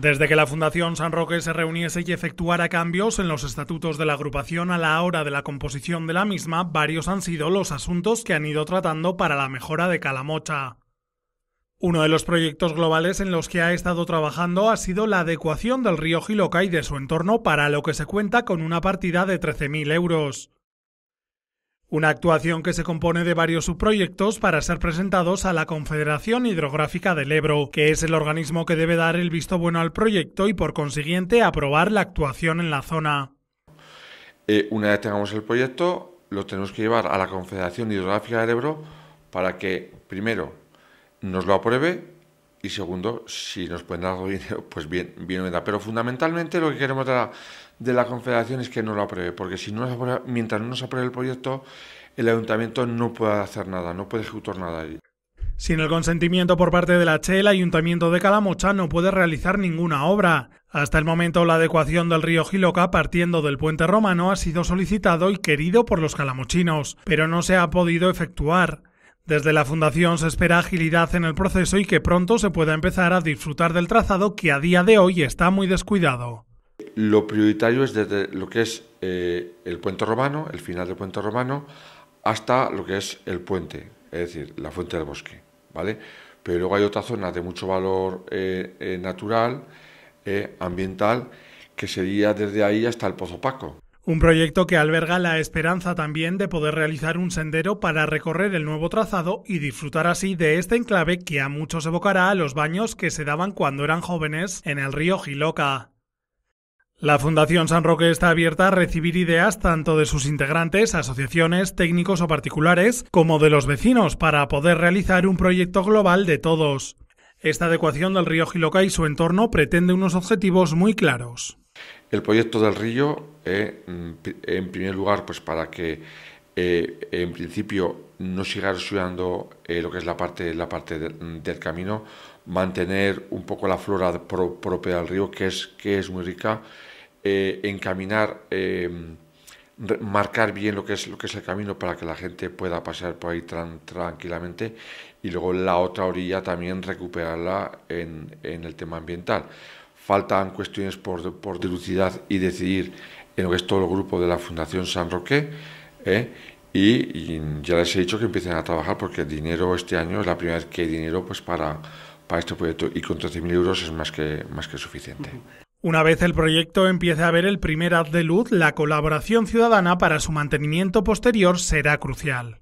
Desde que la Fundación San Roque se reuniese y efectuara cambios en los estatutos de la agrupación a la hora de la composición de la misma, varios han sido los asuntos que han ido tratando para la mejora de Calamocha. Uno de los proyectos globales en los que ha estado trabajando ha sido la adecuación del río Giloca y de su entorno para lo que se cuenta con una partida de 13.000 euros. Una actuación que se compone de varios subproyectos para ser presentados a la Confederación Hidrográfica del Ebro, que es el organismo que debe dar el visto bueno al proyecto y por consiguiente aprobar la actuación en la zona. Eh, una vez tengamos el proyecto, lo tenemos que llevar a la Confederación Hidrográfica del Ebro para que, primero, nos lo apruebe y segundo, si nos pueden dar dinero, pues bien, bien da... Pero fundamentalmente lo que queremos de la, de la Confederación es que no lo apruebe, porque si no mientras no nos apruebe el proyecto, el ayuntamiento no puede hacer nada, no puede ejecutar nada allí. Sin el consentimiento por parte de la Che, el Ayuntamiento de Calamocha no puede realizar ninguna obra. Hasta el momento, la adecuación del río Giloca partiendo del puente romano ha sido solicitado y querido por los calamochinos, pero no se ha podido efectuar. Desde la Fundación se espera agilidad en el proceso y que pronto se pueda empezar a disfrutar del trazado que a día de hoy está muy descuidado. Lo prioritario es desde lo que es eh, el puente romano, el final del puente romano, hasta lo que es el puente, es decir, la fuente del bosque, ¿vale? Pero luego hay otra zona de mucho valor eh, eh, natural, ambiental, que sería desde ahí hasta el Pozo Paco. Un proyecto que alberga la esperanza también de poder realizar un sendero para recorrer el nuevo trazado y disfrutar así de este enclave que a muchos evocará a los baños que se daban cuando eran jóvenes en el río Giloca. La Fundación San Roque está abierta a recibir ideas tanto de sus integrantes, asociaciones, técnicos o particulares, como de los vecinos para poder realizar un proyecto global de todos. Esta adecuación del río Giloca y su entorno pretende unos objetivos muy claros el proyecto del río, eh, mm, en primer lugar, pues para que eh, en principio no siga erosionando eh, lo que es la parte, la parte del mm, camino, mantener un poco la flora propia del río, que es, que es muy rica, encaminar, em, marcar bien lo que, es, lo que es el camino para que la gente pueda pasar por ahí tranquilamente y luego la otra orilla también recuperarla en, en el tema ambiental faltan cuestiones por, por dilucidar y decidir en lo que es todo el grupo de la Fundación San Roque. ¿eh? Y, ya les he dicho que empiecen a trabajar porque el dinero este año es la primera vez que hay dinero pues para, este proyecto y con 13.000 euros es más que, más que suficiente. Una vez el proyecto empiece a ver el primer haz de luz, la colaboración ciudadana para su mantenimiento posterior será crucial.